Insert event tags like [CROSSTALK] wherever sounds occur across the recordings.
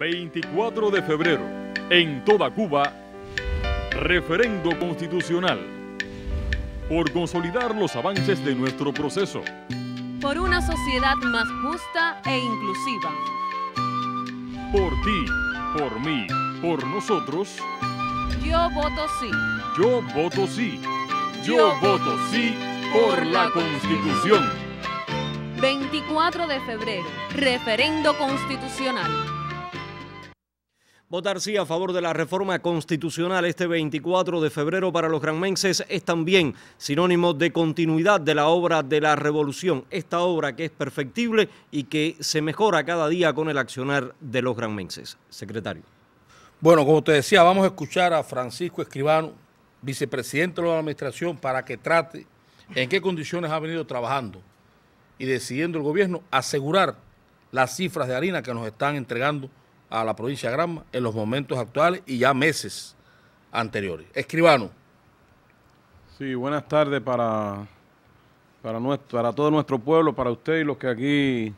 24 de febrero, en toda Cuba, referendo constitucional. Por consolidar los avances de nuestro proceso. Por una sociedad más justa e inclusiva. Por ti, por mí, por nosotros. Yo voto sí. Yo voto sí. Yo, voto sí por la Constitución. 24 de febrero, referendo constitucional. Votar sí a favor de la reforma constitucional este 24 de febrero para los granmenses es también sinónimo de continuidad de la obra de la revolución, esta obra que es perfectible y que se mejora cada día con el accionar de los granmenses. Secretario. Bueno, como te decía, vamos a escuchar a Francisco Escribano, vicepresidente de la administración, para que trate en qué condiciones ha venido trabajando y decidiendo el gobierno asegurar las cifras de harina que nos están entregando a la provincia de Granma en los momentos actuales y ya meses anteriores. Escribano. Sí, buenas tardes para, para, nuestro, para todo nuestro pueblo, para usted y los que aquí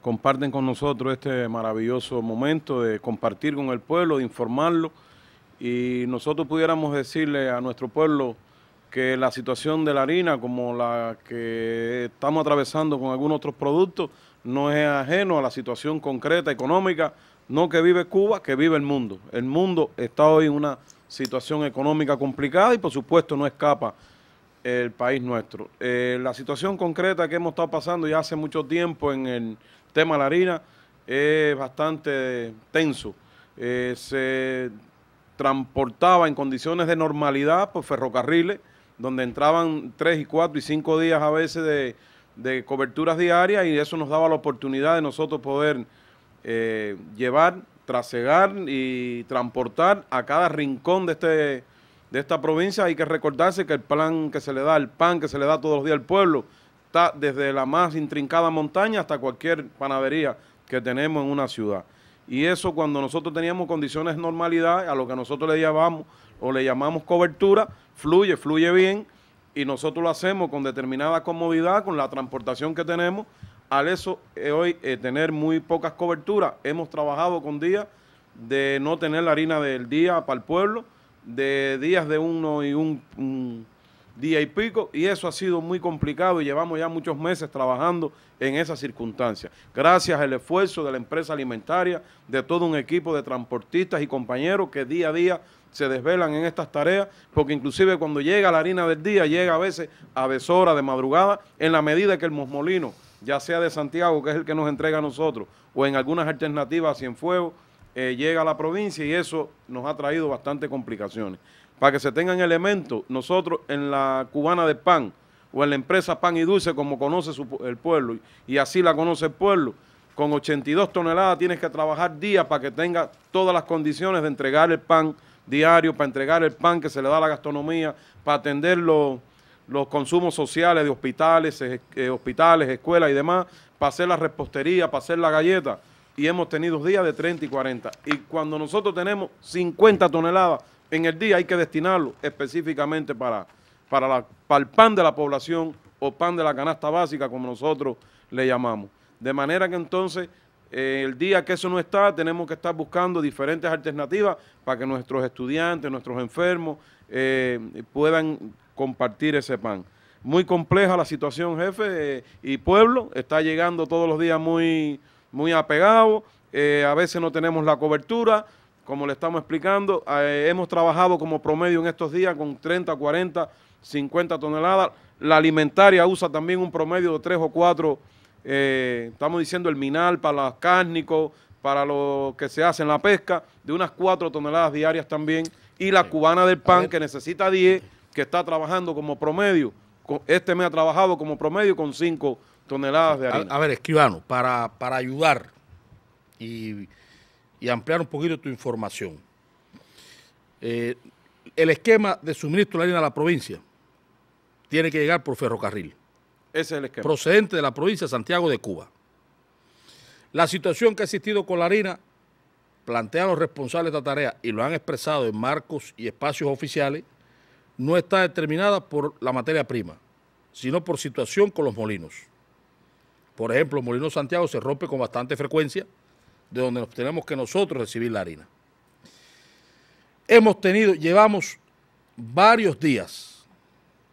comparten con nosotros este maravilloso momento de compartir con el pueblo, de informarlo y nosotros pudiéramos decirle a nuestro pueblo que la situación de la harina, como la que estamos atravesando con algunos otros productos, no es ajeno a la situación concreta económica no que vive Cuba, que vive el mundo. El mundo está hoy en una situación económica complicada y por supuesto no escapa el país nuestro. Eh, la situación concreta que hemos estado pasando ya hace mucho tiempo en el tema de la harina es bastante tenso. Eh, se transportaba en condiciones de normalidad por ferrocarriles, donde entraban tres y cuatro y cinco días a veces de, de coberturas diarias y eso nos daba la oportunidad de nosotros poder eh, llevar, trasegar y transportar a cada rincón de, este, de esta provincia. Hay que recordarse que el plan que se le da, el pan que se le da todos los días al pueblo, está desde la más intrincada montaña hasta cualquier panadería que tenemos en una ciudad. Y eso cuando nosotros teníamos condiciones de normalidad, a lo que nosotros le llamamos o le llamamos cobertura, fluye, fluye bien y nosotros lo hacemos con determinada comodidad, con la transportación que tenemos al eso eh, hoy eh, tener muy pocas coberturas, hemos trabajado con días de no tener la harina del día para el pueblo, de días de uno y un, día y pico, y eso ha sido muy complicado y llevamos ya muchos meses trabajando en esas circunstancias. Gracias al esfuerzo de la empresa alimentaria, de todo un equipo de transportistas y compañeros que día a día se desvelan en estas tareas, porque inclusive cuando llega la harina del día, llega a veces a horas de madrugada, en la medida que el mosmolino ya sea de Santiago, que es el que nos entrega a nosotros, o en algunas alternativas en fuego eh, llega a la provincia y eso nos ha traído bastantes complicaciones. Para que se tengan elementos, nosotros en la cubana de pan o en la empresa Pan y Dulce, como conoce el pueblo, y así la conoce el pueblo, con 82 toneladas tienes que trabajar días para que tenga todas las condiciones de entregar el pan diario, para entregar el pan que se le da a la gastronomía, para atenderlo los consumos sociales de hospitales, eh, eh, hospitales, escuelas y demás, para hacer la repostería, para hacer la galleta. Y hemos tenido días de 30 y 40. Y cuando nosotros tenemos 50 toneladas en el día, hay que destinarlo específicamente para, para, la, el pan de la población o pan de la canasta básica, como nosotros le llamamos. De manera que entonces, eh, el día que eso no está, tenemos que estar buscando diferentes alternativas para que nuestros estudiantes, nuestros enfermos, puedan compartir ese pan. Muy compleja la situación, jefe eh, y pueblo. Está llegando todos los días muy, muy apegado. Eh, a veces no tenemos la cobertura, como le estamos explicando. Eh, hemos trabajado como promedio en estos días con 30, 40, 50 toneladas. La alimentaria usa también un promedio de 3 o 4, estamos diciendo el minal para los cárnicos, para lo que se hace en la pesca, de unas 4 toneladas diarias también y la cubana del pan que necesita 10 que está trabajando como promedio, este me ha trabajado como promedio con 5 toneladas de harina. A, ver, escribano, para, ayudar y, ampliar un poquito tu información, eh, el esquema de suministro de harina a la provincia tiene que llegar por ferrocarril. Ese es el esquema. Procedente de la provincia de Santiago de Cuba. La situación que ha existido con la harina plantean los responsables de esta tarea y lo han expresado en marcos y espacios oficiales no está determinada por la materia prima, sino por situación con los molinos. Por ejemplo, el molino Santiago se rompe con bastante frecuencia, de donde nos tenemos que nosotros recibir la harina. Hemos tenido, llevamos varios días,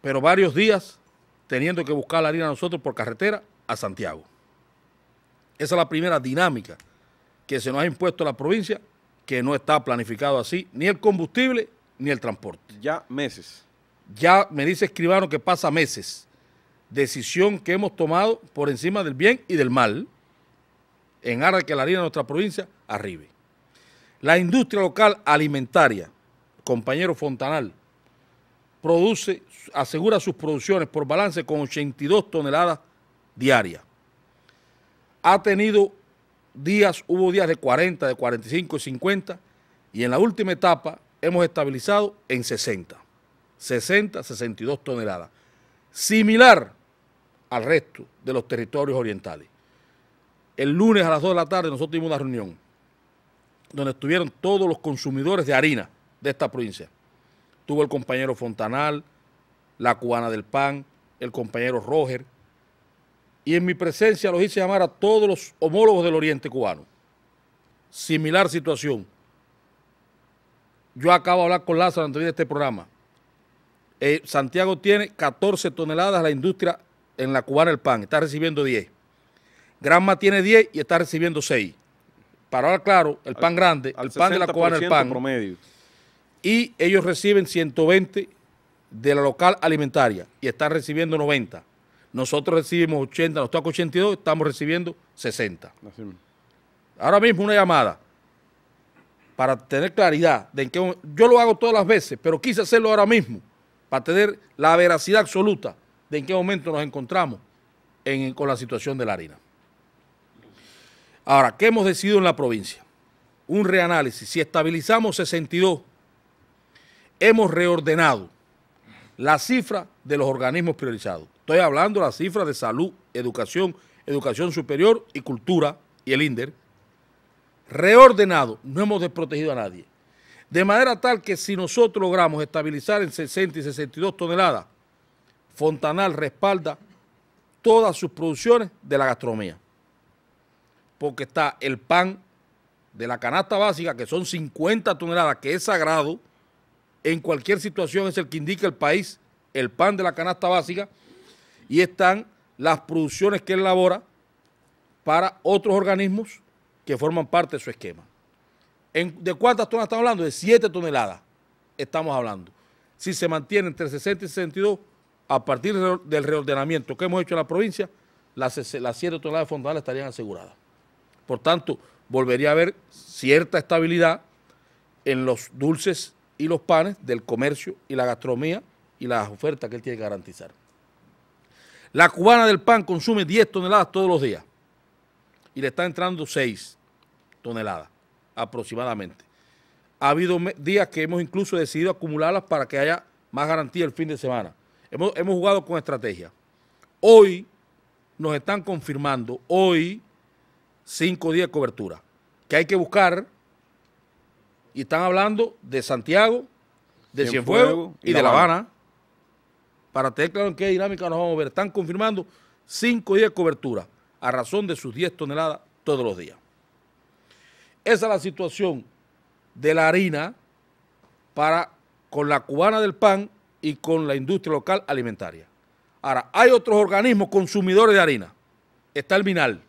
pero varios días teniendo que buscar la harina nosotros por carretera a Santiago. Esa es la primera dinámica que se nos ha impuesto la provincia, que no está planificado así, ni el combustible ni el transporte. Ya meses. Ya me dice escribano que pasa meses. Decisión que hemos tomado por encima del bien y del mal en aras que la harina de nuestra provincia arribe. La industria local alimentaria, compañero Fontanal, produce, asegura sus producciones por balance con 82 toneladas diarias. Ha tenido días, hubo días de 40, de 45 y 50, y en la última etapa hemos estabilizado en 60, 60, 62 toneladas, similar al resto de los territorios orientales. El lunes a las 2 de la tarde nosotros tuvimos una reunión donde estuvieron todos los consumidores de harina de esta provincia. Tuvo el compañero Fontanal, la cubana del PAN, el compañero Roger, y en mi presencia los hice llamar a todos los homólogos del oriente cubano. Similar situación. Yo acabo de hablar con Lázaro antes de este programa. Eh, Santiago tiene 14 toneladas la industria en la cubana el pan, está recibiendo 10. Granma tiene 10 y está recibiendo 6. Para ahora, claro, el pan grande, el pan de la cubana el pan. Promedio. Y ellos reciben 120 de la local alimentaria y están recibiendo 90. Nosotros recibimos 80, nos toca 82, estamos recibiendo 60. Ahora mismo una llamada para tener claridad de en qué yo lo hago todas las veces, pero quise hacerlo ahora mismo para tener la veracidad absoluta de en qué momento nos encontramos con la situación de la harina. Ahora, ¿qué hemos decidido en la provincia? Un reanálisis. Si estabilizamos 62, hemos reordenado la cifra de los organismos priorizados. Estoy hablando de la cifra de salud, educación, educación superior y cultura y el INDER reordenado, no hemos desprotegido a nadie. De manera tal que si nosotros logramos estabilizar en 60 y 62 toneladas, Fontanal respalda todas sus producciones de la gastronomía. Porque está el pan de la canasta básica, que son 50 toneladas, que es sagrado, en cualquier situación es el que indica el país, el pan de la canasta básica, y están las producciones que él elabora para otros organismos que forman parte de su esquema. ¿De cuántas toneladas estamos hablando? De 7 toneladas estamos hablando. Si se mantiene entre 60 y 62, a partir del reordenamiento que hemos hecho en la provincia, las, 7 toneladas fondales estarían aseguradas. Por tanto, volvería a haber cierta estabilidad en los dulces y los panes del comercio y la gastronomía y las ofertas que él tiene que garantizar. La cubana del pan consume 10 toneladas todos los días y le están entrando 6 toneladas aproximadamente. Ha habido días que hemos incluso decidido acumularlas para que haya más garantía el fin de semana. Hemos, hemos jugado con estrategia. Hoy nos están confirmando, hoy, 5 días de cobertura, que hay que buscar, y están hablando de Santiago, de Cienfuegos, y, de La Habana. para tener claro en qué dinámica nos vamos a ver. Están confirmando 5 días de cobertura a razón de sus 10 toneladas todos los días. Esa es la situación de la harina para, con la cubana del pan y con la industria local alimentaria. Ahora, hay otros organismos consumidores de harina. Está el Minal,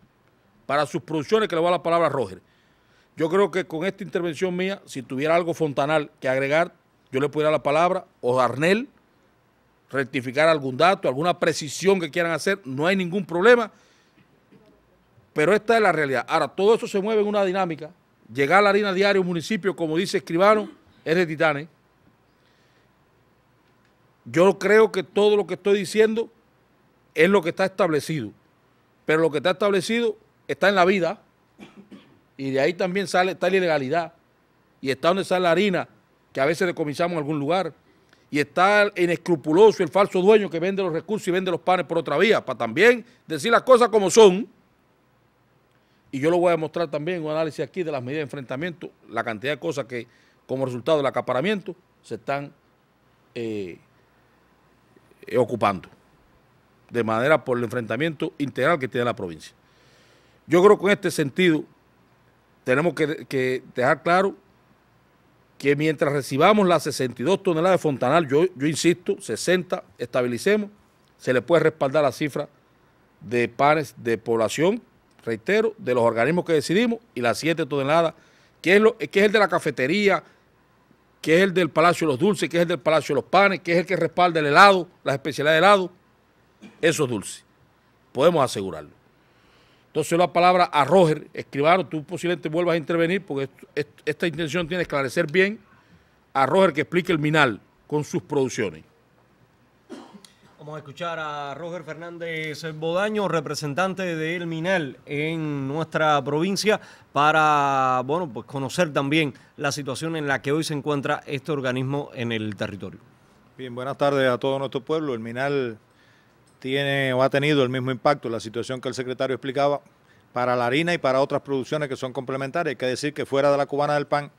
para sus producciones, que le va la palabra a Roger. Yo creo que con esta intervención mía, si tuviera algo fontanal que agregar, yo le pudiera la palabra, o Arnel, rectificar algún dato, alguna precisión que quieran hacer, no hay ningún problema. Pero esta es la realidad. Ahora, todo eso se mueve en una dinámica. Llegar a la harina diaria un municipio, como dice Escribano, es de titanes. Yo creo que todo lo que estoy diciendo es lo que está establecido. Pero lo que está establecido está en la vida. Y de ahí también sale, está la ilegalidad. Y está donde sale la harina, que a veces decomisamos en algún lugar. Y está en escrupuloso el falso dueño que vende los recursos y vende los panes por otra vía. Para también decir las cosas como son y yo lo voy a demostrar también un análisis aquí de las medidas de enfrentamiento, la cantidad de cosas que como resultado del acaparamiento se están eh, ocupando de manera por el enfrentamiento integral que tiene la provincia. Yo creo que en este sentido tenemos que, dejar claro que mientras recibamos las 62 toneladas de Fontanal, yo, yo insisto, 60, estabilicemos, se le puede respaldar la cifra de pares de población reitero, de los organismos que decidimos y las siete toneladas, que es, eh, es el de la cafetería, que es el del Palacio de los Dulces, que es el del Palacio de los Panes, que es el que respalda el helado, las especialidades de helado, esos dulces. Podemos asegurarlo. Entonces la palabra a Roger, escribano, tú posiblemente vuelvas a intervenir porque esta intención tiene que esclarecer bien a Roger que explique el Minal con sus producciones. Vamos a escuchar a Roger Fernández Bodaño, representante de El Minal en nuestra provincia, para bueno, pues conocer también la situación en la que hoy se encuentra este organismo en el territorio. Bien, buenas tardes a todo nuestro pueblo. El Minal tiene o ha tenido el mismo impacto, la situación que el secretario explicaba, para la harina y para otras producciones que son complementarias. Hay que decir que fuera de la cubana del pan,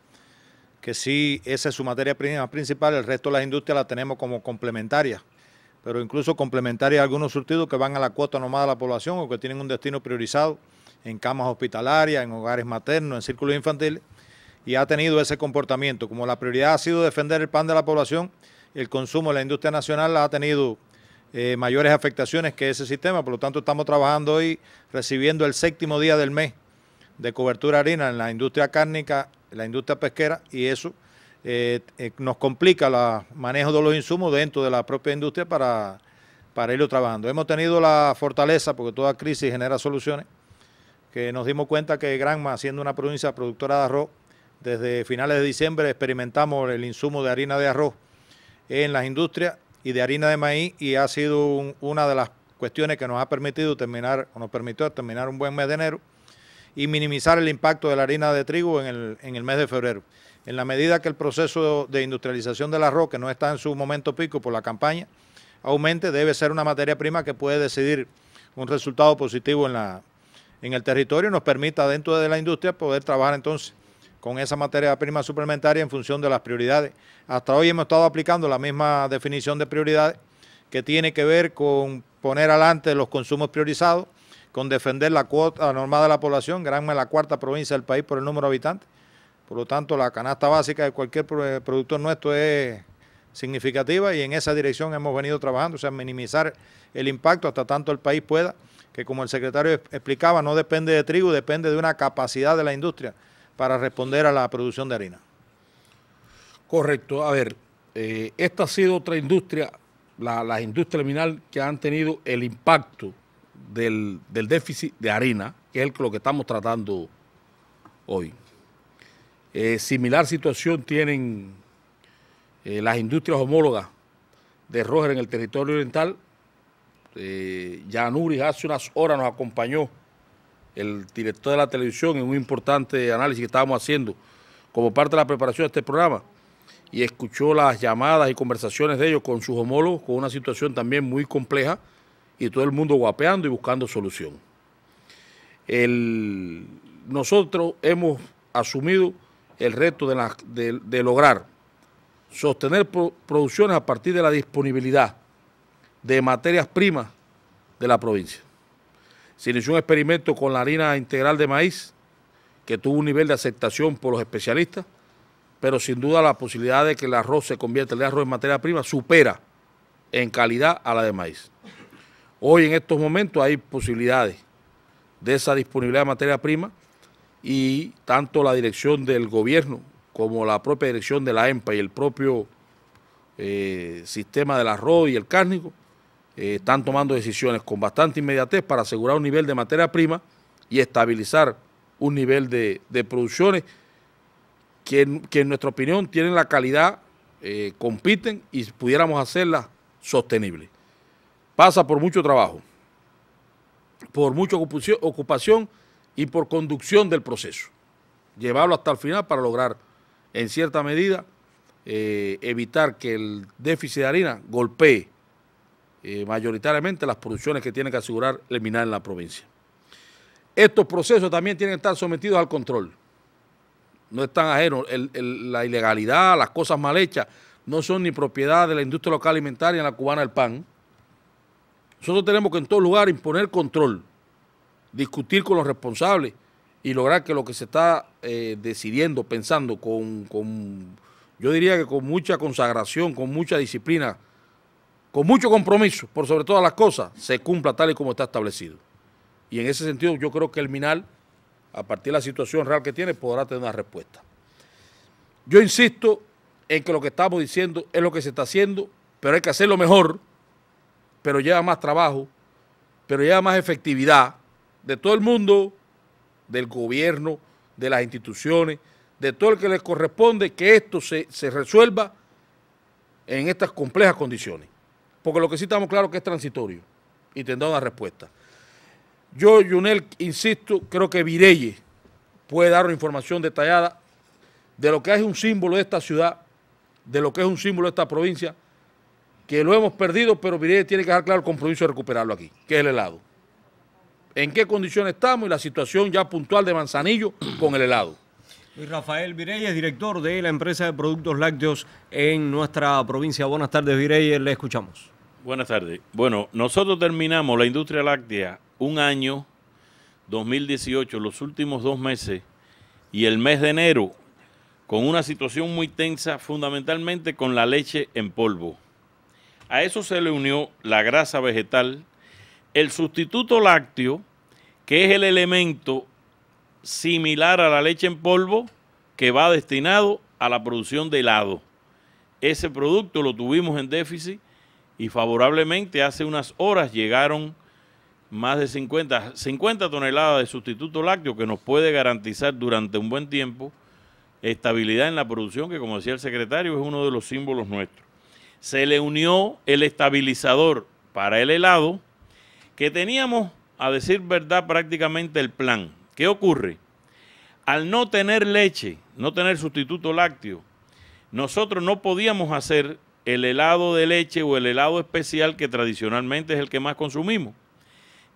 que sí, esa es su materia prima principal, el resto de las industrias la tenemos como complementarias pero incluso complementaria a algunos surtidos que van a la cuota nomada de la población o que tienen un destino priorizado en camas hospitalarias, en hogares maternos, en círculos infantiles, y ha tenido ese comportamiento. Como la prioridad ha sido defender el pan de la población, el consumo de la industria nacional ha tenido eh, mayores afectaciones que ese sistema, por lo tanto estamos trabajando hoy recibiendo el séptimo día del mes de cobertura harina en la industria cárnica, en la industria pesquera, y eso eh, eh, nos complica el manejo de los insumos dentro de la propia industria para, para irlo trabajando. Hemos tenido la fortaleza, porque toda crisis genera soluciones, que nos dimos cuenta que Granma, siendo una provincia productora de arroz, desde finales de diciembre experimentamos el insumo de harina de arroz en las industrias y de harina de maíz y ha sido una de las cuestiones que nos ha permitido terminar, nos permitió terminar un buen mes de enero y minimizar el impacto de la harina de trigo en en el mes de febrero en la medida que el proceso de industrialización del arroz, que no está en su momento pico por la campaña, aumente, debe ser una materia prima que puede decidir un resultado positivo en, la, en el territorio y nos permita dentro de la industria poder trabajar entonces con esa materia prima suplementaria en función de las prioridades. Hasta hoy hemos estado aplicando la misma definición de prioridades que tiene que ver con poner adelante los consumos priorizados, con defender la cuota normal de la población, Granma de la cuarta provincia del país por el número de habitantes, por lo tanto, la canasta básica de cualquier eh, productor nuestro es significativa y en esa dirección hemos venido trabajando, o sea, minimizar el impacto hasta tanto el país pueda, que como el secretario explicaba, no depende de trigo, depende de una capacidad de la industria para responder a la producción de harina. Correcto, a ver, eh, esta ha sido otra industria, la, las industrias que han tenido el impacto del, del déficit de harina, que es lo que estamos tratando hoy. Eh, similar situación tienen eh, las industrias homólogas de Roger en el territorio oriental. Eh, hace unas horas nos acompañó el director de la televisión en un importante análisis que estábamos haciendo como parte de la preparación de este programa y escuchó las llamadas y conversaciones de ellos con sus homólogos con una situación también muy compleja y todo el mundo guapeando y buscando solución. nosotros hemos asumido el reto de, lograr sostener producciones a partir de la disponibilidad de materias primas de la provincia. Se inició un experimento con la harina integral de maíz, que tuvo un nivel de aceptación por los especialistas, pero sin duda la posibilidad de que el arroz se convierta, el arroz en materia prima, supera en calidad a la de maíz. Hoy en estos momentos hay posibilidades de esa disponibilidad de materia prima y tanto la dirección del gobierno como la propia dirección de la EMPA y el propio eh, sistema del arroz y el cárnico eh, están tomando decisiones con bastante inmediatez para asegurar un nivel de materia prima y estabilizar un nivel de, producciones que, en nuestra opinión tienen la calidad, eh, compiten y pudiéramos hacerlas sostenibles. Pasa por mucho trabajo, por mucha ocupación y por conducción del proceso. Llevarlo hasta el final para lograr, en cierta medida, eh, evitar que el déficit de harina golpee eh, mayoritariamente las producciones que tiene que asegurar el minar en la provincia. Estos procesos también tienen que estar sometidos al control. No están ajenos. la ilegalidad, las cosas mal hechas, no son ni propiedad de la industria local alimentaria en la cubana del pan. Nosotros tenemos que en todo lugar imponer control discutir con los responsables y lograr que lo que se está eh, decidiendo, pensando con, con, yo diría que con mucha consagración, con mucha disciplina, con mucho compromiso, por sobre todas las cosas, se cumpla tal y como está establecido. Y en ese sentido yo creo que el MINAL, a partir de la situación real que tiene, podrá tener una respuesta. Yo insisto en que lo que estamos diciendo es lo que se está haciendo, pero hay que hacerlo mejor, pero lleva más trabajo, pero lleva más efectividad, de todo el mundo, del gobierno, de las instituciones, de todo el que les corresponde, que esto se, resuelva en estas complejas condiciones. Porque lo que sí estamos claros que es transitorio y tendrá una respuesta. Yo, Junel, insisto, creo que Vireyes puede dar una información detallada de lo que es un símbolo de esta ciudad, de lo que es un símbolo de esta provincia, que lo hemos perdido, pero Vireyes tiene que dejar claro el compromiso de recuperarlo aquí, que es el helado en qué condición estamos y la situación ya puntual de Manzanillo [CLEARS THROAT] con el helado. Y Rafael Vireyes, director de la empresa de productos lácteos en nuestra provincia. Buenas tardes, Vireyes, le escuchamos. Buenas tardes. Bueno, nosotros terminamos la industria láctea un año, 2018, los últimos dos meses y el mes de enero, con una situación muy tensa, fundamentalmente con la leche en polvo. A eso se le unió la grasa vegetal, el sustituto lácteo, que es el elemento similar a la leche en polvo que va destinado a la producción de helado. Ese producto lo tuvimos en déficit y favorablemente hace unas horas llegaron más de 50, 50 toneladas de sustituto lácteo que nos puede garantizar durante un buen tiempo estabilidad en la producción, que como decía el secretario es uno de los símbolos nuestros. Se le unió el estabilizador para el helado que teníamos a decir verdad, prácticamente el plan. ¿Qué ocurre? Al no tener leche, no tener sustituto lácteo, nosotros no podíamos hacer el helado de leche o el helado especial que tradicionalmente es el que más consumimos.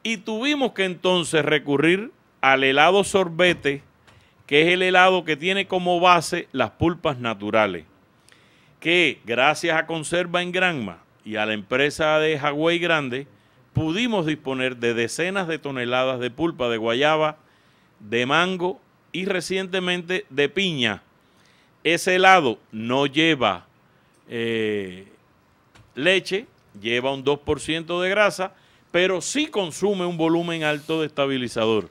Y tuvimos que entonces recurrir al helado sorbete, que es el helado que tiene como base las pulpas naturales, que gracias a Conserva en Granma y a la empresa de Hawái Grande, pudimos disponer de decenas de toneladas de pulpa de guayaba, de mango y recientemente de piña. Ese helado no lleva eh, leche, lleva un 2% de grasa, pero sí consume un volumen alto de estabilizador.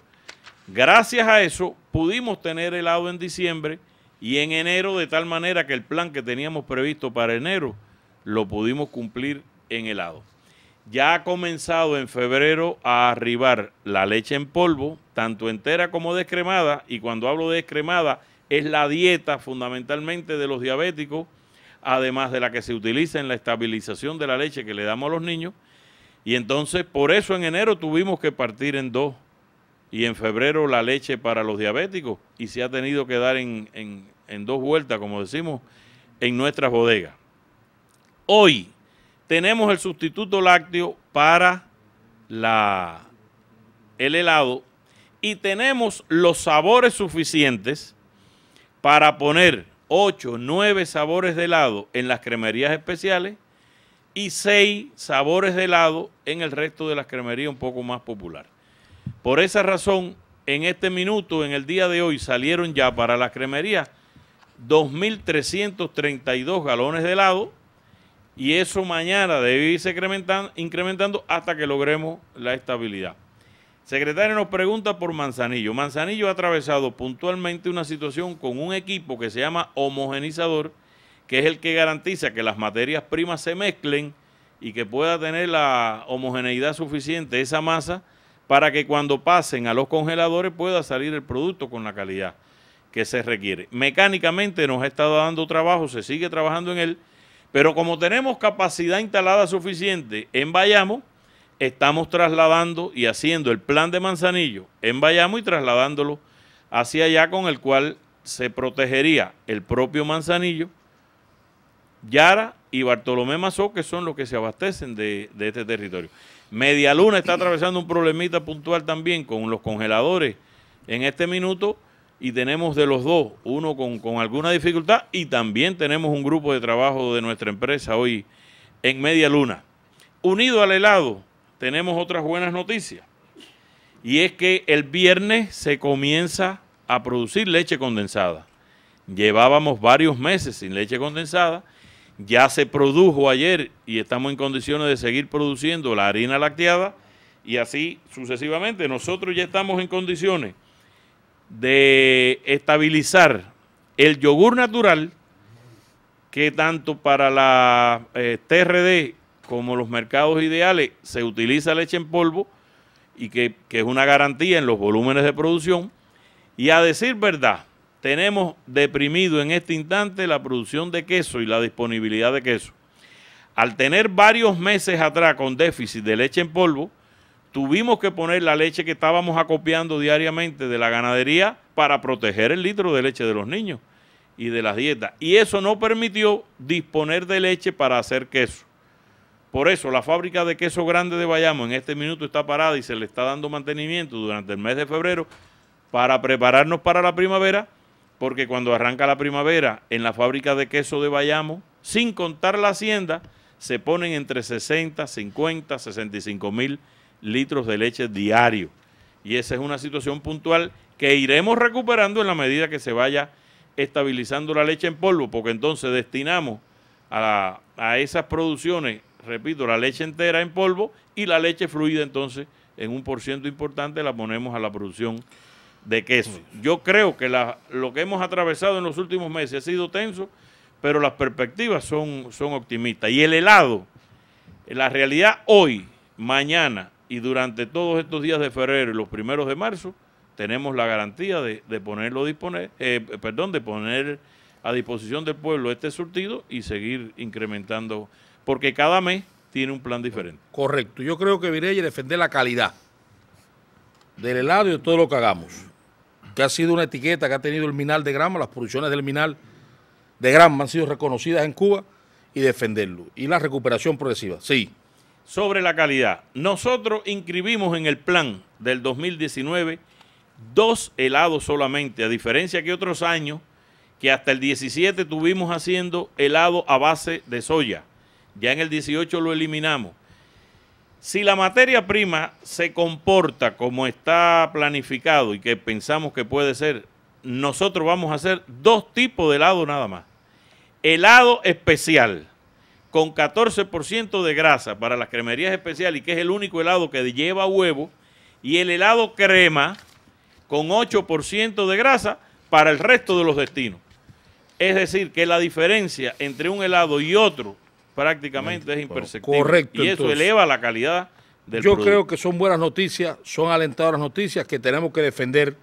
Gracias a eso pudimos tener helado en diciembre y en enero de tal manera que el plan que teníamos previsto para enero lo pudimos cumplir en helado ya ha comenzado en febrero a arribar la leche en polvo, tanto entera como descremada, y cuando hablo de descremada es la dieta fundamentalmente de los diabéticos, además de la que se utiliza en la estabilización de la leche que le damos a los niños, y entonces por eso en enero tuvimos que partir en dos, y en febrero la leche para los diabéticos, y se ha tenido que dar en, en dos vueltas, como decimos, en nuestras bodegas. Hoy tenemos el sustituto lácteo para la, el helado y tenemos los sabores suficientes para poner 8, 9 sabores de helado en las cremerías especiales y 6 sabores de helado en el resto de las cremerías un poco más populares. Por esa razón, en este minuto, en el día de hoy, salieron ya para las cremerías 2.332 galones de helado y eso mañana debe irse incrementando, incrementando hasta que logremos la estabilidad. Secretario nos pregunta por Manzanillo. Manzanillo ha atravesado puntualmente una situación con un equipo que se llama homogenizador, que es el que garantiza que las materias primas se mezclen y que pueda tener la homogeneidad suficiente esa masa para que cuando pasen a los congeladores pueda salir el producto con la calidad que se requiere. Mecánicamente nos ha estado dando trabajo, se sigue trabajando en él pero como tenemos capacidad instalada suficiente en Bayamo, estamos trasladando y haciendo el plan de Manzanillo en Bayamo y trasladándolo hacia allá con el cual se protegería el propio Manzanillo, Yara y Bartolomé Mazó, que son los que se abastecen de, este territorio. Medialuna está atravesando un problemita puntual también con los congeladores en este minuto y tenemos de los dos, uno con, alguna dificultad y también tenemos un grupo de trabajo de nuestra empresa hoy en Media Luna. Unido al helado, tenemos otras buenas noticias. Y es que el viernes se comienza a producir leche condensada. Llevábamos varios meses sin leche condensada. Ya se produjo ayer y estamos en condiciones de seguir produciendo la harina lacteada y así sucesivamente. Nosotros ya estamos en condiciones de estabilizar el yogur natural que tanto para la eh, TRD como los mercados ideales se utiliza leche en polvo y que, que es una garantía en los volúmenes de producción. Y a decir verdad, tenemos deprimido en este instante la producción de queso y la disponibilidad de queso. Al tener varios meses atrás con déficit de leche en polvo, tuvimos que poner la leche que estábamos acopiando diariamente de la ganadería para proteger el litro de leche de los niños y de las dietas. Y eso no permitió disponer de leche para hacer queso. Por eso la fábrica de queso grande de Bayamo en este minuto está parada y se le está dando mantenimiento durante el mes de febrero para prepararnos para la primavera, porque cuando arranca la primavera en la fábrica de queso de Bayamo, sin contar la hacienda, se ponen entre 60, 50, 65 mil litros de leche diario. Y esa es una situación puntual que iremos recuperando en la medida que se vaya estabilizando la leche en polvo, porque entonces destinamos a, esas producciones, repito, la leche entera en polvo y la leche fluida entonces en un porcentaje importante la ponemos a la producción de queso. Yo creo que lo que hemos atravesado en los últimos meses ha sido tenso, pero las perspectivas son, son optimistas. Y el helado, la realidad hoy, mañana y durante todos estos días de febrero y los primeros de marzo tenemos la garantía de, ponerlo disponer, eh, perdón, de poner a disposición del pueblo este surtido y seguir incrementando, porque cada mes tiene un plan diferente. Correcto. Yo creo que y defender la calidad del helado y de todo lo que hagamos, que ha sido una etiqueta que ha tenido el Minal de Grama, las producciones del Minal de Grama han sido reconocidas en Cuba y defenderlo. Y la recuperación progresiva, sí sobre la calidad. Nosotros inscribimos en el plan del 2019 dos helados solamente, a diferencia que otros años que hasta el 17 tuvimos haciendo helado a base de soya. Ya en el 18 lo eliminamos. Si la materia prima se comporta como está planificado y que pensamos que puede ser, nosotros vamos a hacer dos tipos de helado nada más. Helado especial con 14% de grasa para las cremerías especiales y que es el único helado que lleva huevo, y el helado crema con 8% de grasa para el resto de los destinos. Es decir, que la diferencia entre un helado y otro prácticamente es imperceptible. Correcto. Y eso eleva la calidad del Yo creo que son buenas noticias, son alentadoras noticias que tenemos que defender,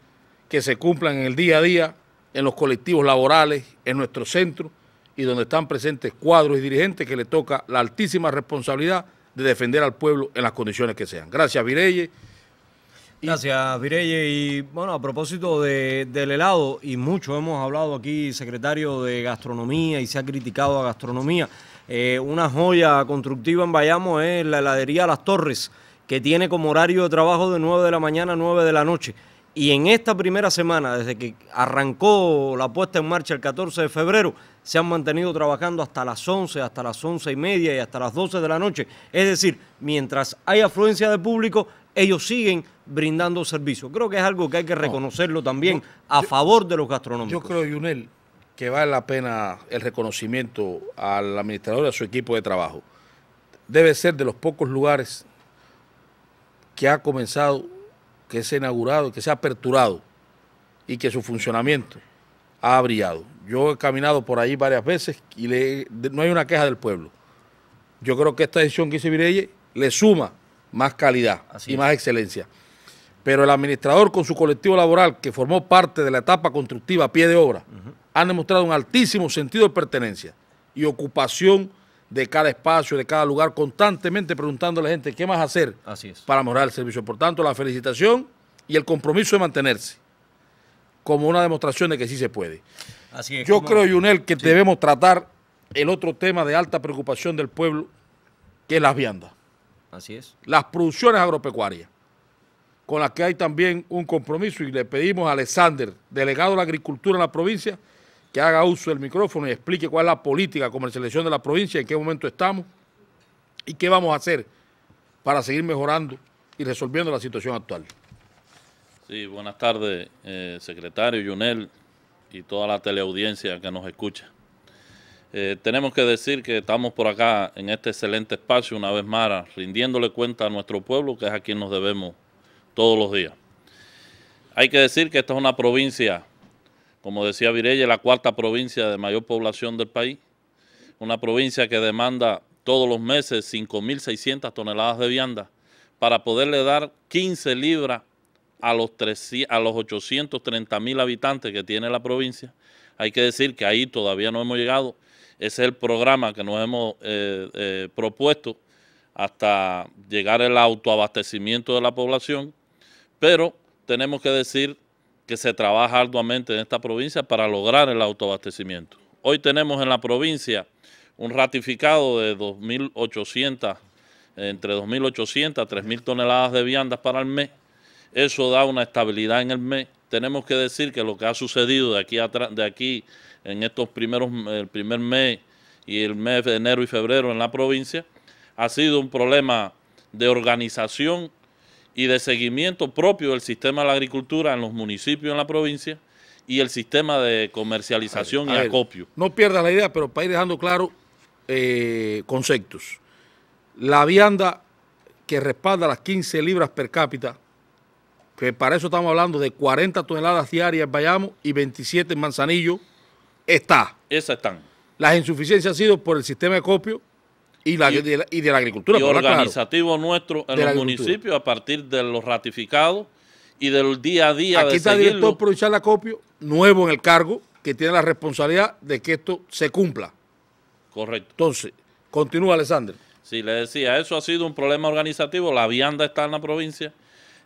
que se cumplan en el día a día, en los colectivos laborales, en nuestro centro y donde están presentes cuadros y dirigentes que le toca la altísima responsabilidad de defender al pueblo en las condiciones que sean. Gracias, Vireye. Gracias, Vireye. Y bueno, a propósito del helado, y mucho hemos hablado aquí, secretario de gastronomía, y se ha criticado a gastronomía. Eh, una joya constructiva en Bayamo es la heladería Las Torres, que tiene como horario de trabajo de 9 de la mañana a 9 de la noche. Y en esta primera semana, desde que arrancó la puesta en marcha el 14 de febrero, se han mantenido trabajando hasta las 11, hasta las 11 y media y hasta las 12 de la noche. Es decir, mientras hay afluencia de público, ellos siguen brindando servicio. Creo que es algo que hay que reconocerlo también a favor de los gastronómicos. Yo creo, Yunel, que vale la pena el reconocimiento al administrador y a su equipo de trabajo. Debe ser de los pocos lugares que ha comenzado que se ha inaugurado, que se ha aperturado y que su funcionamiento ha abriado. Yo he caminado por ahí varias veces y no hay una queja del pueblo. Yo creo que esta decisión que hizo Vireye le suma más calidad y más excelencia. Pero el administrador con su colectivo laboral, que formó parte de la etapa constructiva a pie de obra, ha han demostrado un altísimo sentido de pertenencia y ocupación de cada espacio, de cada lugar, constantemente preguntando a la gente qué más hacer para mejorar el servicio. Por tanto, la felicitación y el compromiso de mantenerse como una demostración de que sí se puede. Así Yo creo, Yunel, que debemos tratar el otro tema de alta preocupación del pueblo, que es las viandas. Así es. Las producciones agropecuarias, con las que hay también un compromiso y le pedimos a Alexander, delegado de la Agricultura en la provincia, que haga uso del micrófono y explique cuál es la política comercialización de la provincia, en qué momento estamos y qué vamos a hacer para seguir mejorando y resolviendo la situación actual. Sí, buenas tardes, eh, secretario Yunel y toda la teleaudiencia que nos escucha. Eh, tenemos que decir que estamos por acá en este excelente espacio, una vez más, rindiéndole cuenta a nuestro pueblo, que es a quien nos debemos todos los días. Hay que decir que esta es una provincia como decía Virella, la cuarta provincia de mayor población del país, una provincia que demanda todos los meses 5.600 toneladas de vianda para poderle dar 15 libras a los, 830.000 habitantes que tiene la provincia. Hay que decir que ahí todavía no hemos llegado. Ese es el programa que nos hemos eh, eh, propuesto hasta llegar el autoabastecimiento de la población. Pero tenemos que decir que se trabaja arduamente en esta provincia para lograr el autoabastecimiento. Hoy tenemos en la provincia un ratificado de 2.800, entre 2.800 a 3.000 toneladas de viandas para el mes. Eso da una estabilidad en el mes. Tenemos que decir que lo que ha sucedido de aquí, de aquí en estos primeros, el primer mes y el mes de enero y febrero en la provincia, ha sido un problema de organización y de seguimiento propio del sistema de la agricultura en los municipios, en la provincia, y el sistema de comercialización y acopio. No pierdas la idea, pero para ir dejando claro eh, conceptos. La vianda que respalda las 15 libras per cápita, que para eso estamos hablando de 40 toneladas diarias en Bayamo y 27 en Manzanillo, está. Esa están. Las insuficiencias han sido por el sistema de acopio, y, de, la, agricultura. Y organizativo nuestro en los municipios a partir de los ratificados y del día a día. Aquí está el director provincial Acopio, nuevo en el cargo, que tiene la responsabilidad de que esto se cumpla. Correcto. Entonces, continúa Alessandro. Sí, le decía, eso ha sido un problema organizativo, la vianda está en la provincia,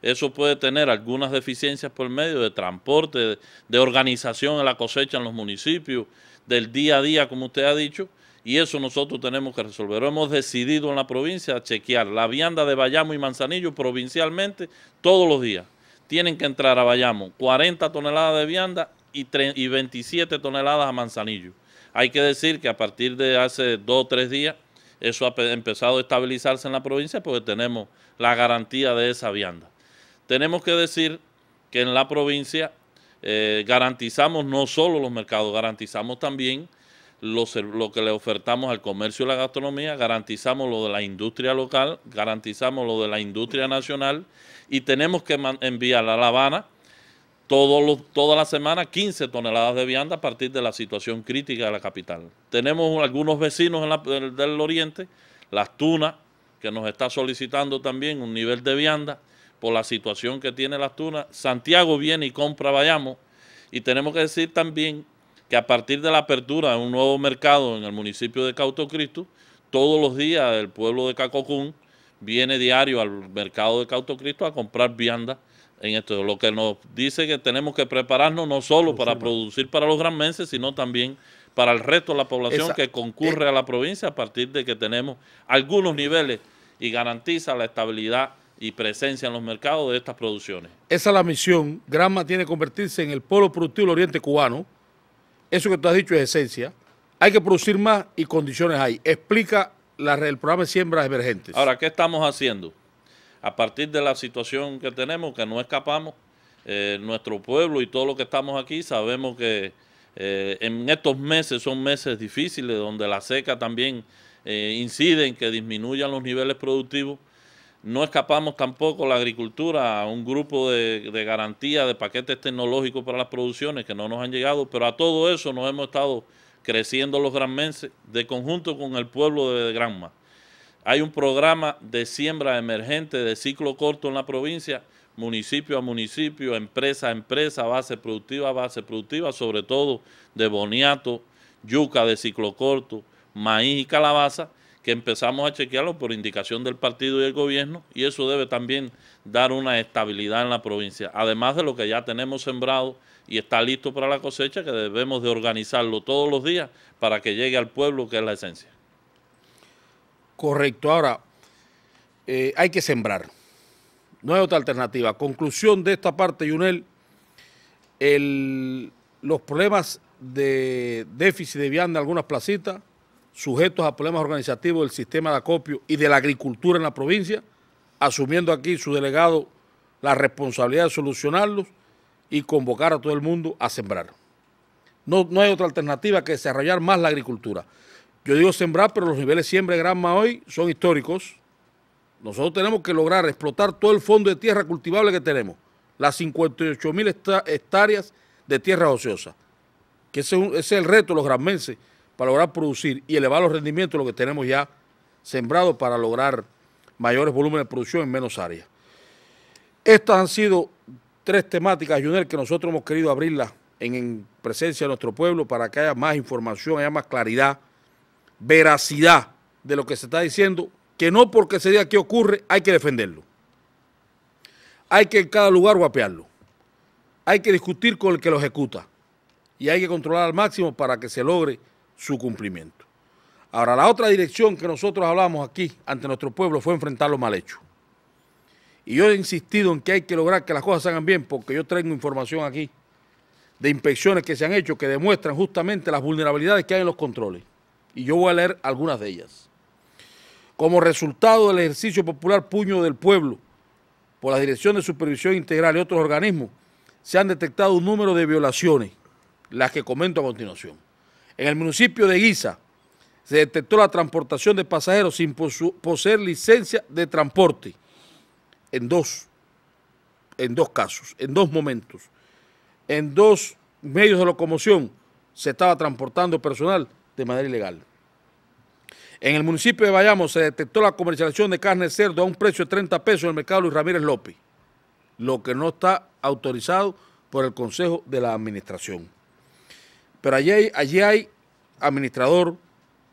eso puede tener algunas deficiencias por medio de transporte, de organización en la cosecha en los municipios, del día a día, como usted ha dicho, y eso nosotros tenemos que resolver. Hemos decidido en la provincia chequear la vianda de Bayamo y Manzanillo provincialmente todos los días. Tienen que entrar a Bayamo 40 toneladas de vianda y, 27 toneladas a Manzanillo. Hay que decir que a partir de hace dos o tres días eso ha empezado a estabilizarse en la provincia porque tenemos la garantía de esa vianda. Tenemos que decir que en la provincia eh, garantizamos no solo los mercados, garantizamos también lo, que le ofertamos al comercio y la gastronomía, garantizamos lo de la industria local, garantizamos lo de la industria nacional y tenemos que enviar a La Habana todos las toda la semana 15 toneladas de vianda a partir de la situación crítica de la capital. Tenemos algunos vecinos del, oriente, Las Tunas, que nos está solicitando también un nivel de vianda por la situación que tiene Las Tunas. Santiago viene y compra vayamos, Y tenemos que decir también que a partir de la apertura de un nuevo mercado en el municipio de Cautocristo, todos los días el pueblo de Cacocún viene diario al mercado de Cautocristo a comprar vianda en esto, lo que nos dice que tenemos que prepararnos no solo para producir para los granmenses, sino también para el resto de la población que concurre eh a la provincia a partir de que tenemos algunos niveles y garantiza la estabilidad y presencia en los mercados de estas producciones. Esa es la misión. Granma tiene que convertirse en el polo productivo del oriente cubano, eso que tú has dicho es esencia. Hay que producir más y condiciones hay. Explica la, el programa de siembras emergentes. Ahora, ¿qué estamos haciendo? A partir de la situación que tenemos, que no escapamos, eh, nuestro pueblo y todo lo que estamos aquí sabemos que eh, en estos meses son meses difíciles donde la seca también eh, incide en que disminuyan los niveles productivos no escapamos tampoco la agricultura a un grupo de, de garantía de paquetes tecnológicos para las producciones que no nos han llegado, pero a todo eso nos hemos estado creciendo los granmenses de conjunto con el pueblo de Granma. Hay un programa de siembra emergente de ciclo corto en la provincia, municipio a municipio, empresa a empresa, base productiva a base productiva, sobre todo de boniato, yuca de ciclo corto, maíz y calabaza, que empezamos a chequearlo por indicación del partido y el gobierno y eso debe también dar una estabilidad en la provincia, además de lo que ya tenemos sembrado y está listo para la cosecha, que debemos de organizarlo todos los días para que llegue al pueblo, que es la esencia. Correcto, ahora eh, hay que sembrar. No hay otra alternativa. Conclusión de esta parte, Yunel, el, los problemas de déficit de vianda en algunas placitas, sujetos a problemas organizativos del sistema de acopio y de la agricultura en la provincia, asumiendo aquí su delegado la responsabilidad de solucionarlos y convocar a todo el mundo a sembrar. No, no hay otra alternativa que desarrollar más la agricultura. Yo digo sembrar, pero los niveles de siembra de granma hoy son históricos. Nosotros tenemos que lograr explotar todo el fondo de tierra cultivable que tenemos, las 58 mil hectáreas de tierra ociosa, que es, es el reto de los granmenses para lograr producir y elevar los rendimientos de lo que tenemos ya sembrado para lograr mayores volúmenes de producción en menos áreas. Estas han sido tres temáticas, Junel, que nosotros hemos querido abrirlas en, en, presencia de nuestro pueblo para que haya más información, haya más claridad, veracidad de lo que se está diciendo, que no porque se diga que ocurre, hay que defenderlo. Hay que en cada lugar guapearlo. Hay que discutir con el que lo ejecuta. Y hay que controlar al máximo para que se logre su cumplimiento. Ahora, la otra dirección que nosotros hablamos aquí ante nuestro pueblo fue enfrentar lo mal hecho. Y yo he insistido en que hay que lograr que las cosas salgan bien, porque yo traigo información aquí de inspecciones que se han hecho que demuestran justamente las vulnerabilidades que hay en los controles. Y yo voy a leer algunas de ellas. Como resultado del ejercicio popular Puño del Pueblo, por la Dirección de Supervisión Integral y otros organismos, se han detectado un número de violaciones, las que comento a continuación. En el municipio de Guisa se detectó la transportación de pasajeros sin poseer licencia de transporte en dos, en dos casos, en dos momentos. En dos medios de locomoción se estaba transportando personal de manera ilegal. En el municipio de Bayamo se detectó la comercialización de carne de cerdo a un precio de 30 pesos en el mercado Luis Ramírez López, lo que no está autorizado por el Consejo de la Administración. Pero allí hay, hay administrador,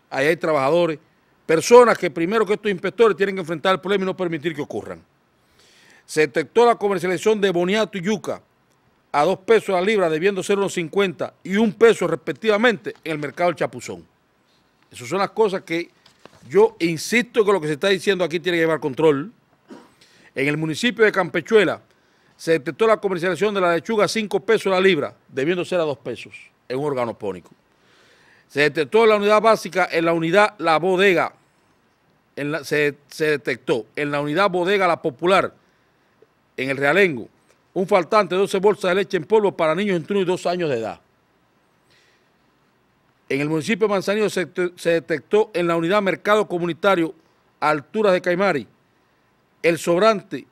allí hay trabajadores, personas que primero que estos inspectores tienen que enfrentar el problema y no permitir que ocurran. Se detectó la comercialización de boniato y yuca a dos pesos la libra, debiendo ser unos 50 y un peso respectivamente en el mercado del Chapuzón. Esas son las cosas que yo insisto que lo que se está diciendo aquí tiene que llevar control. En el municipio de Campechuela se detectó la comercialización de la lechuga a 5 pesos la libra, debiendo ser a 2 pesos en un órgano pónico. Se detectó en la unidad básica, en la unidad La Bodega, se, detectó en la unidad Bodega La Popular, en el Realengo, un faltante de 12 bolsas de leche en polvo para niños entre 1 y 2 años de edad. En el municipio de Manzanillo se, se detectó en la unidad Mercado Comunitario, a alturas de Caimari, el sobrante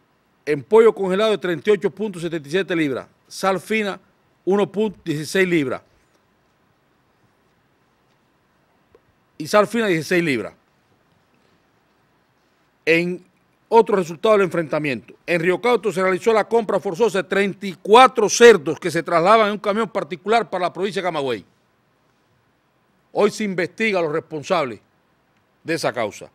en pollo congelado de 38.77 libras, sal fina 1.16 libras. y Fina 16 libras. En otro resultado del enfrentamiento, en Río Cauto se realizó la compra forzosa de 34 cerdos que se trasladaban en un camión particular para la provincia de Camagüey. Hoy se investiga a los responsables de esa causa.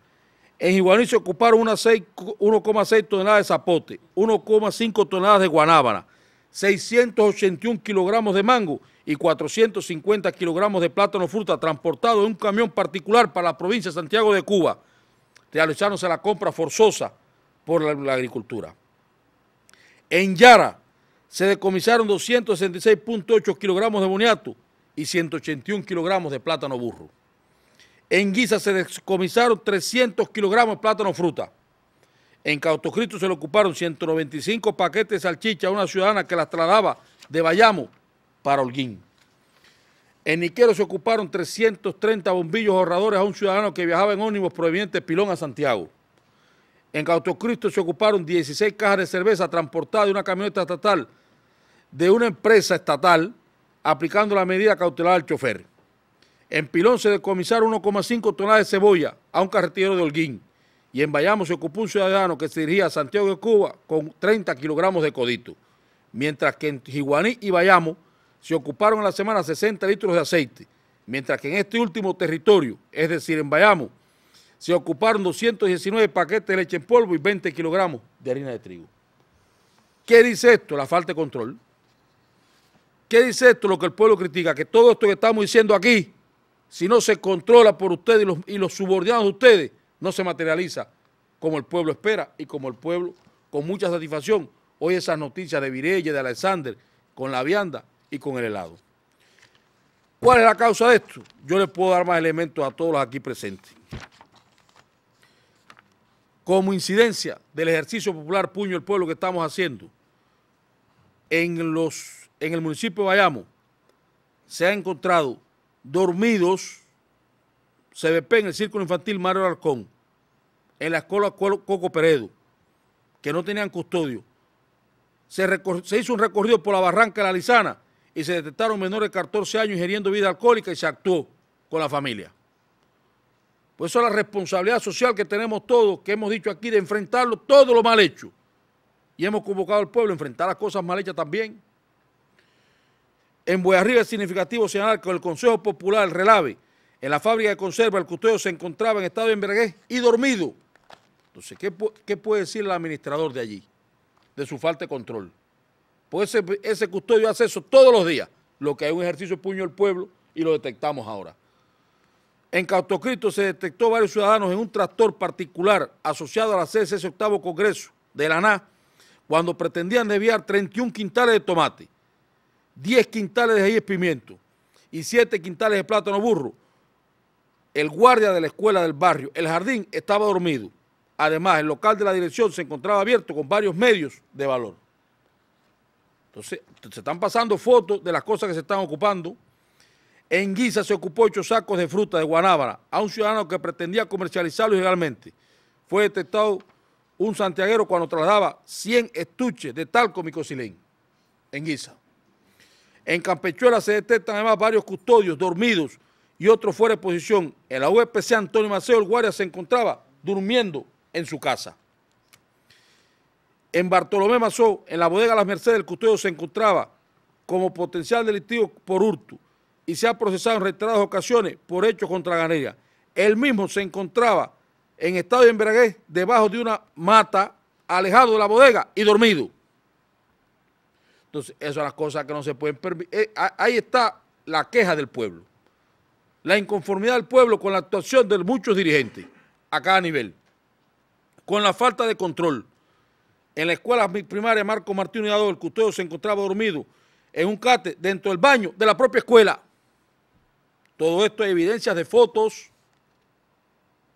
En Iguaní se ocuparon 1,6 toneladas de zapote, 1,5 toneladas de guanábana, 681 kilogramos de mango y 450 kilogramos de plátano fruta transportado en un camión particular para la provincia de Santiago de Cuba, realizándose la compra forzosa por la, agricultura. En Yara se decomisaron 266.8 kilogramos de boniato y 181 kilogramos de plátano burro. En Guisa se decomisaron 300 kilogramos de plátano fruta en Cautocristo se le ocuparon 195 paquetes de salchicha a una ciudadana que las trasladaba de Bayamo para Holguín. En Niquero se ocuparon 330 bombillos ahorradores a un ciudadano que viajaba en ónibus proveniente de Pilón a Santiago. En Cautocristo se ocuparon 16 cajas de cerveza transportadas de una camioneta estatal de una empresa estatal aplicando la medida cautelar al chofer. En Pilón se decomisaron 1,5 toneladas de cebolla a un carretero de Holguín y en Bayamo se ocupó un ciudadano que se dirigía a Santiago de Cuba con 30 kilogramos de codito, mientras que en Jiguaní y Bayamo se ocuparon en la semana 60 litros de aceite, mientras que en este último territorio, es decir, en Bayamo, se ocuparon 219 paquetes de leche en polvo y 20 kilogramos de harina de trigo. ¿Qué dice esto? La falta de control. ¿Qué dice esto? Lo que el pueblo critica, que todo esto que estamos diciendo aquí, si no se controla por ustedes y los, y los subordinados de ustedes, no se materializa como el pueblo espera y como el pueblo, con mucha satisfacción, oye esas noticias de Virelle, de Alexander, con la vianda y con el helado. ¿Cuál es la causa de esto? Yo les puedo dar más elementos a todos los aquí presentes. Como incidencia del ejercicio popular Puño del Pueblo que estamos haciendo, en, los, en el municipio de Bayamo se han encontrado dormidos CBP en el Círculo Infantil Mario Alarcón, en la escuela Coco Peredo, que no tenían custodio. Se, hizo un recorrido por la barranca de la Lizana y se detectaron menores de 14 años ingiriendo vida alcohólica y se actuó con la familia. Por pues eso la responsabilidad social que tenemos todos, que hemos dicho aquí, de enfrentarlo todo lo mal hecho. Y hemos convocado al pueblo a enfrentar las cosas mal hechas también. En Boyarriba es significativo señalar con el Consejo Popular, RELAVE, en la fábrica de conserva, el custodio se encontraba en estado de y dormido. Entonces, ¿qué, puede decir el administrador de allí? De su falta de control. Pues ese, custodio hace eso todos los días, lo que es un ejercicio de puño del pueblo y lo detectamos ahora. En Cautocrito se detectó varios ciudadanos en un tractor particular asociado a la CSS octavo Congreso de la na cuando pretendían desviar 31 quintales de tomate, 10 quintales de jayes pimiento y 7 quintales de plátano burro el guardia de la escuela del barrio, el jardín estaba dormido. Además, el local de la dirección se encontraba abierto con varios medios de valor. Entonces, se están pasando fotos de las cosas que se están ocupando. En Guisa se ocupó ocho sacos de fruta de guanábara a un ciudadano que pretendía comercializarlo ilegalmente. Fue detectado un santiaguero cuando trasladaba 100 estuches de talco micosilén en Guisa. En Campechuela se detectan además varios custodios dormidos y otro fuera de posición. la UPC, Antonio Maceo, el guardia, se encontraba durmiendo en su casa. En Bartolomé Mazó, en la bodega Las Mercedes, el custodio se encontraba como potencial delictivo por hurto y se ha procesado en reiteradas ocasiones por hechos contra ganadería. Él mismo se encontraba en estado de embriaguez debajo de una mata, alejado de la bodega y dormido. Entonces, esas son las cosas que no se pueden permitir. Eh, ahí está la queja del pueblo la inconformidad del pueblo con la actuación de muchos dirigentes a cada nivel, con la falta de control. En la escuela primaria Marco Martínez adolfo el custodio se encontraba dormido en un cate dentro del baño de la propia escuela. Todo esto es evidencias de fotos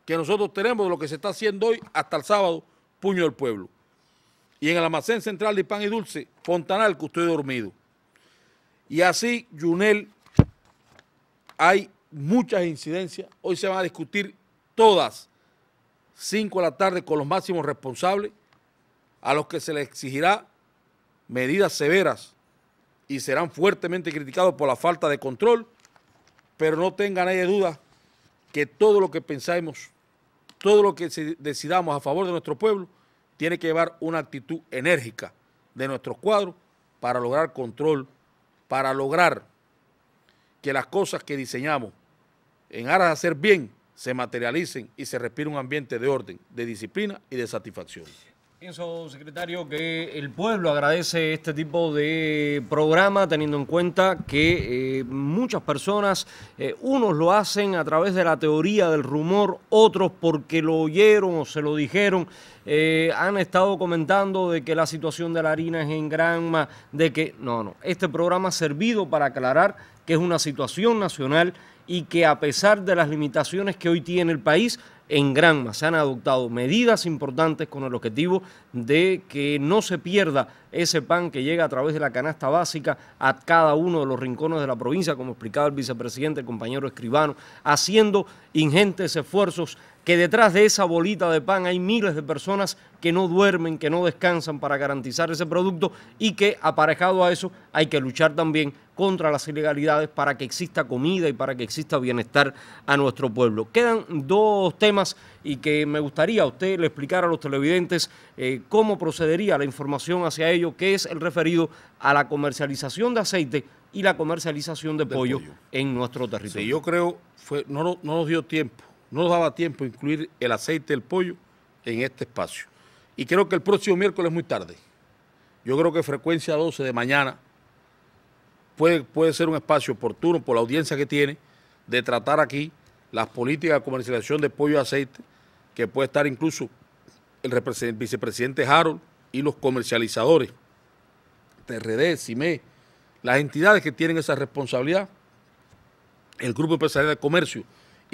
que nosotros tenemos de lo que se está haciendo hoy hasta el sábado, puño del pueblo. Y en el almacén central de Pan y Dulce, Fontanal, el custodio dormido. Y así, Junel, hay muchas incidencias. Hoy se van a discutir todas, cinco de la tarde, con los máximos responsables, a los que se les exigirá medidas severas y serán fuertemente criticados por la falta de control, pero no tenga nadie duda que todo lo que pensamos, todo lo que decidamos a favor de nuestro pueblo, tiene que llevar una actitud enérgica de nuestros cuadros para lograr control, para lograr que las cosas que diseñamos en aras de hacer bien, se materialicen y se respire un ambiente de orden, de disciplina y de satisfacción. Pienso, secretario, que el pueblo agradece este tipo de programa, teniendo en cuenta que eh, muchas personas, eh, unos lo hacen a través de la teoría del rumor, otros porque lo oyeron o se lo dijeron, eh, han estado comentando de que la situación de la harina es en Granma, de que no, no, este programa ha servido para aclarar que es una situación nacional y que a pesar de las limitaciones que hoy tiene el país, en Granma se han adoptado medidas importantes con el objetivo de que no se pierda ese pan que llega a través de la canasta básica a cada uno de los rincones de la provincia, como explicaba el vicepresidente, el compañero escribano, haciendo ingentes esfuerzos que detrás de esa bolita de pan hay miles de personas que no duermen, que no descansan para garantizar ese producto y que aparejado a eso hay que luchar también contra las ilegalidades para que exista comida y para que exista bienestar a nuestro pueblo. Quedan dos temas y que me gustaría a usted le explicar a los televidentes eh, cómo procedería la información hacia ello, que es el referido a la comercialización de aceite y la comercialización de, pollo, en nuestro territorio. yo creo, fue, no, no nos dio tiempo no nos daba tiempo incluir el aceite del pollo en este espacio. Y creo que el próximo miércoles muy tarde. Yo creo que frecuencia 12 de mañana puede, puede ser un espacio oportuno por la audiencia que tiene de tratar aquí las políticas de comercialización de pollo y aceite, que puede estar incluso el vicepresidente Harold y los comercializadores, TRD, CIME, las entidades que tienen esa responsabilidad, el Grupo Empresarial de Comercio,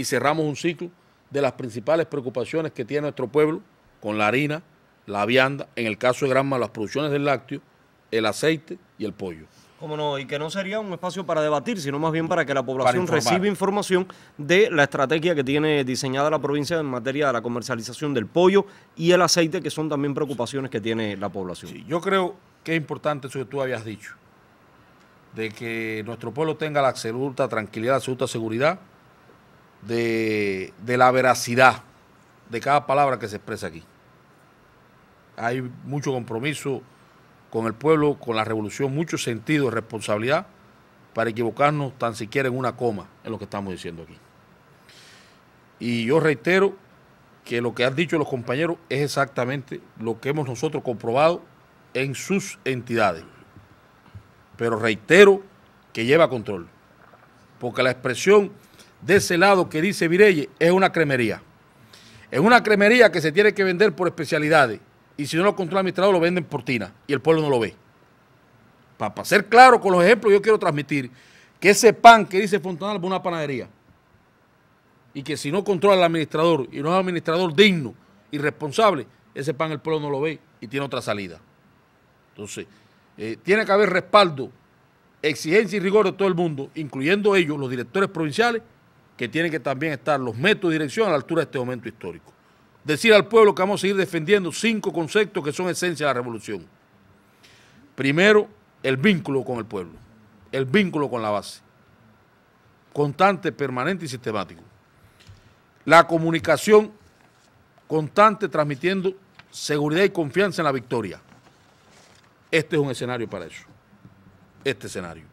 y cerramos un ciclo de las principales preocupaciones que tiene nuestro pueblo con la harina, la vianda, en el caso de Granma, las producciones del lácteo, el aceite y el pollo. Cómo no, y que no sería un espacio para debatir, sino más bien para que la población reciba información de la estrategia que tiene diseñada la provincia en materia de la comercialización del pollo y el aceite, que son también preocupaciones que tiene la población. Sí, yo creo que es importante eso que tú habías dicho, de que nuestro pueblo tenga la absoluta tranquilidad, la absoluta seguridad de, la veracidad de cada palabra que se expresa aquí. Hay mucho compromiso con el pueblo, con la revolución, mucho sentido de responsabilidad para equivocarnos tan siquiera en una coma en lo que estamos diciendo aquí. Y yo reitero que lo que han dicho los compañeros es exactamente lo que hemos nosotros comprobado en sus entidades. Pero reitero que lleva control, porque la expresión de ese lado que dice Vireyes es una cremería. Es una cremería que se tiene que vender por especialidades. Y si no lo controla el administrador, lo venden por tina y el pueblo no lo ve. Para, ser claro con los ejemplos, yo quiero transmitir que ese pan que dice Fontanal es una panadería. Y que si no controla el administrador y no es un administrador digno y responsable, ese pan el pueblo no lo ve y tiene otra salida. Entonces, eh, tiene que haber respaldo, exigencia y rigor de todo el mundo, incluyendo ellos, los directores provinciales que tienen que también estar los métodos de dirección a la altura de este momento histórico. Decir al pueblo que vamos a seguir defendiendo cinco conceptos que son esencia de la revolución. Primero, el vínculo con el pueblo, el vínculo con la base, constante, permanente y sistemático. La comunicación constante transmitiendo seguridad y confianza en la victoria. Este es un escenario para eso, este escenario.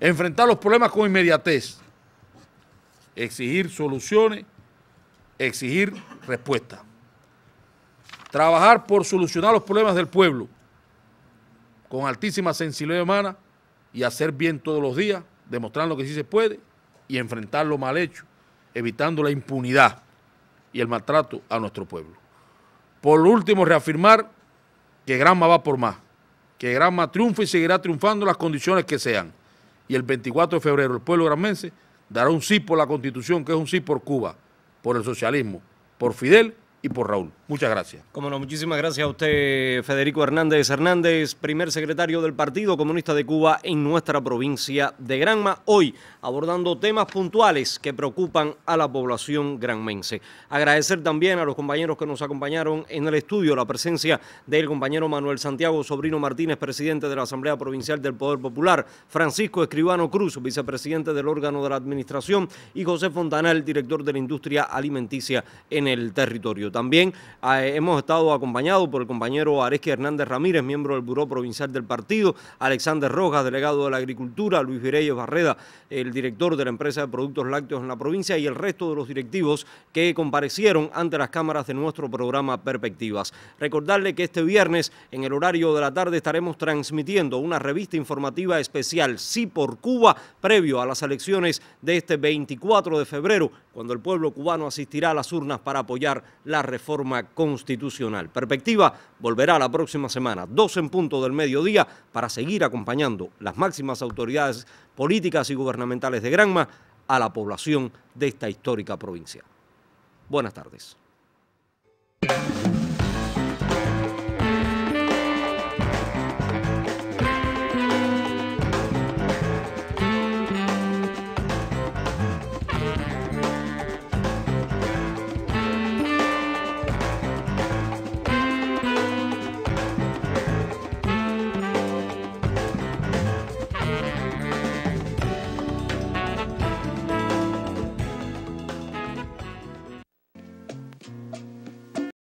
Enfrentar los problemas con inmediatez, exigir soluciones, exigir respuestas. Trabajar por solucionar los problemas del pueblo con altísima sensibilidad humana y hacer bien todos los días, demostrar lo que sí se puede y enfrentar lo mal hecho, evitando la impunidad y el maltrato a nuestro pueblo. Por último, reafirmar que Granma va por más, que Granma triunfa y seguirá triunfando en las condiciones que sean. Y el 24 de febrero el pueblo granmense dará un sí por la constitución, que es un sí por Cuba, por el socialismo, por Fidel y por Raúl. Muchas gracias. Como no, muchísimas gracias a usted, Federico Hernández Hernández, primer secretario del Partido Comunista de Cuba en nuestra provincia de Granma, hoy abordando temas puntuales que preocupan a la población granmense. Agradecer también a los compañeros que nos acompañaron en el estudio, la presencia del compañero Manuel Santiago Sobrino Martínez, presidente de la Asamblea Provincial del Poder Popular, Francisco Escribano Cruz, vicepresidente del órgano de la Administración, y José Fontanal, director de la industria alimenticia en el territorio. También Ah, eh, hemos estado acompañados por el compañero Areski Hernández Ramírez, miembro del Buró Provincial del Partido, Alexander Rojas, delegado de la Agricultura, Luis Vireyes Barreda, el director de la empresa de productos lácteos en la provincia y el resto de los directivos que comparecieron ante las cámaras de nuestro programa Perspectivas. Recordarle que este viernes, en el horario de la tarde, estaremos transmitiendo una revista informativa especial, Sí por Cuba, previo a las elecciones de este 24 de febrero, cuando el pueblo cubano asistirá a las urnas para apoyar la reforma Constitucional. Perspectiva volverá la próxima semana, dos en punto del mediodía, para seguir acompañando las máximas autoridades políticas y gubernamentales de Granma a la población de esta histórica provincia. Buenas tardes.